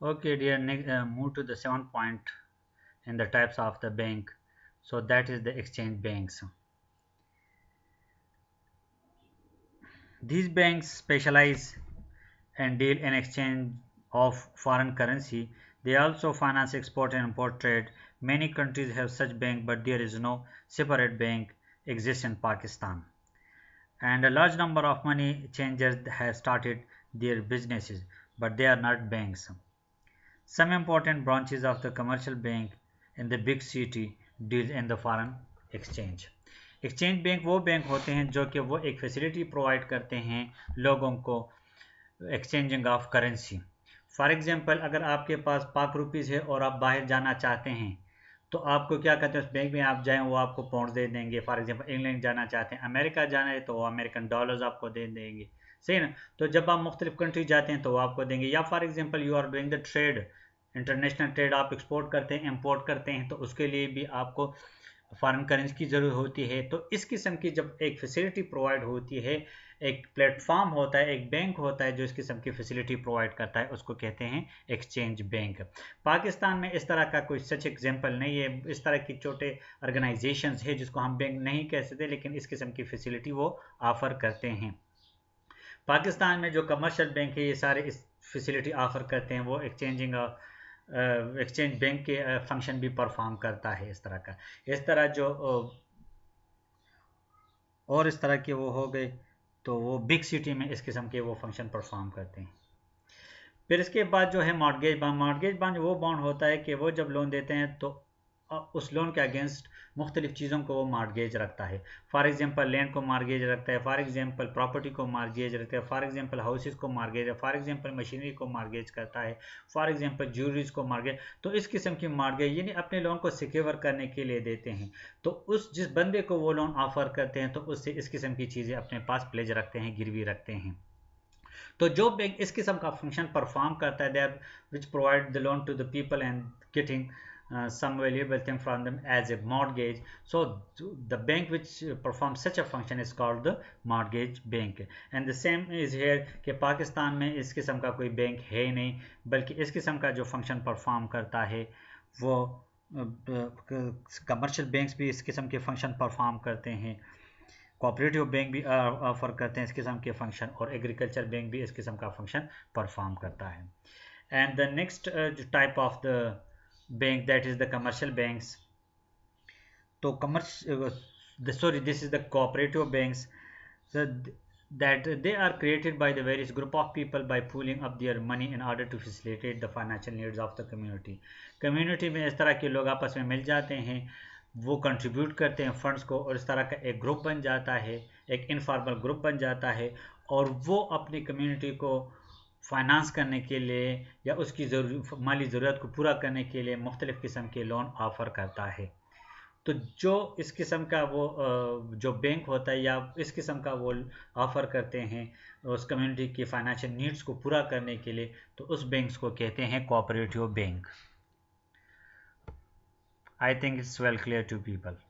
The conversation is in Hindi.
okay dear uh, move to the seventh point in the types of the bank so that is the exchange banks these banks specialize and deal in exchange of foreign currency they also finance export and import trade many countries have such bank but there is no separate bank exists in pakistan and a large number of money changers have started their businesses but they are not banks Some important branches of the commercial bank in the big city deal in the foreign exchange. Exchange bank वो बैंक होते हैं जो कि वो एक फैसिलिटी प्रोवाइड करते हैं लोगों को exchanging of currency for example अगर आपके पास पाक रुपीज़ है और आप बाहर जाना चाहते हैं तो आपको क्या कहते हैं उस बैंक में आप जाएं वो आपको पाउंड दे देंगे फॉर एग्जांपल इंग्लैंड जाना चाहते हैं अमेरिका जाना है तो वो अमेरिकन डॉलर्स आपको दे देंगे सही है ना तो जब आप मुख्तलिफ कंट्री जाते हैं तो वो आपको देंगे या for example you are doing the trade international trade आप एक्सपोर्ट करते हैं इम्पोर्ट करते हैं तो उसके लिए भी आपको फॉरेन करेंसी की ज़रूरत होती है तो इस किस्म की जब एक फैसिलिटी प्रोवाइड होती है एक प्लेटफॉर्म होता है एक बैंक होता है जो इस किस्म की फैसिलिटी प्रोवाइड करता है उसको कहते हैं एक्सचेंज बैंक पाकिस्तान में इस तरह का कोई सच एग्जांपल नहीं है इस तरह की छोटे ऑर्गेनाइजेशंस है जिसको हम बैंक नहीं कह सकते लेकिन इस किस्म की फैसिलिटी वो ऑफर करते हैं पाकिस्तान में जो कमर्शियल बैंक है ये सारे इस फैसिलिटी ऑफर करते हैं वो एक्सचेंजिंग एक्सचेंज बैंक के फंक्शन uh, भी परफॉर्म करता है इस तरह का इस तरह जो uh, और इस तरह के वो हो गए तो वो बिग सिटी में इस किस्म के वो फंक्शन परफॉर्म करते हैं फिर इसके बाद जो है मॉडगेज बॉन्ड मॉडगेज बॉन्ड वो बॉन्ड होता है कि वो जब लोन देते हैं तो उस लोन के अगेंस्ट मुख्तलिफ चीज़ों को वो मार्गेज रखता है फॉर एग्जांपल लैंड को मार्गेज रखता है फॉर एग्जांपल प्रॉपर्टी को मार्गेज रखता है फॉर एग्जांपल हाउसेज को मार्गेज फॉर एग्जांपल मशीनरी को मार्गेज करता है फॉर एग्जांपल ज्वेलरीज को मार्गेज तो इस किस्म की मार्गेज यानी अपने लोन को सिक्योर करने के लिए देते हैं तो उस जिस बंदे को वो लोन ऑफर करते हैं तो उससे इस किस्म की चीज़ें अपने पास प्लेज रखते हैं गिरवी रखते हैं तो जो बैंक इस किस्म का फंक्शन परफॉर्म करता है that which provide the loan to the people and getting uh, some valuable thing from them as a mortgage so the bank which performs such a function is called the mortgage bank and the same is here कि पाकिस्तान में इस किस्म का कोई बैंक है नहीं बल्कि इस किस्म का जो फंक्शन परफॉर्म करता है वो कमर्शियल uh, बैंक्स uh, भी इस किस्म के फंक्शन परफॉर्म करते हैं कोऑपरेटिव बैंक भी ऑफर uh, करते हैं इस किस्म के फंक्शन और एग्रीकल्चर बैंक भी इस किस्म का फंक्शन परफॉर्म करता है एंड द नेक्स्ट जो type of the bank that is the commercial banks so commercial the sorry this is the cooperative banks so th that they are created by the various group of people by pooling up their money in order to facilitate the financial needs of the community community में इस तरह के लोग आपस में मिल जाते हैं वो कंट्रीब्यूट करते हैं फंड्स को और इस तरह का एक ग्रुप बन जाता है एक इनफॉर्मल ग्रुप बन जाता है और वो अपनी कम्युनिटी को फाइनेंस करने के लिए या उसकी जरूर माली ज़रूरत को पूरा करने के लिए मुख्तलिफ़ किस्म के लोन ऑफ़र करता है तो जो इस किस्म का वो जो बैंक होता है या इस किस्म का वो ऑफ़र करते हैं उस कम्युनिटी की फाइनेंशियल नीड्स को पूरा करने के लिए तो उस बैंक्स को कहते हैं cooperative bank I think it's well clear to people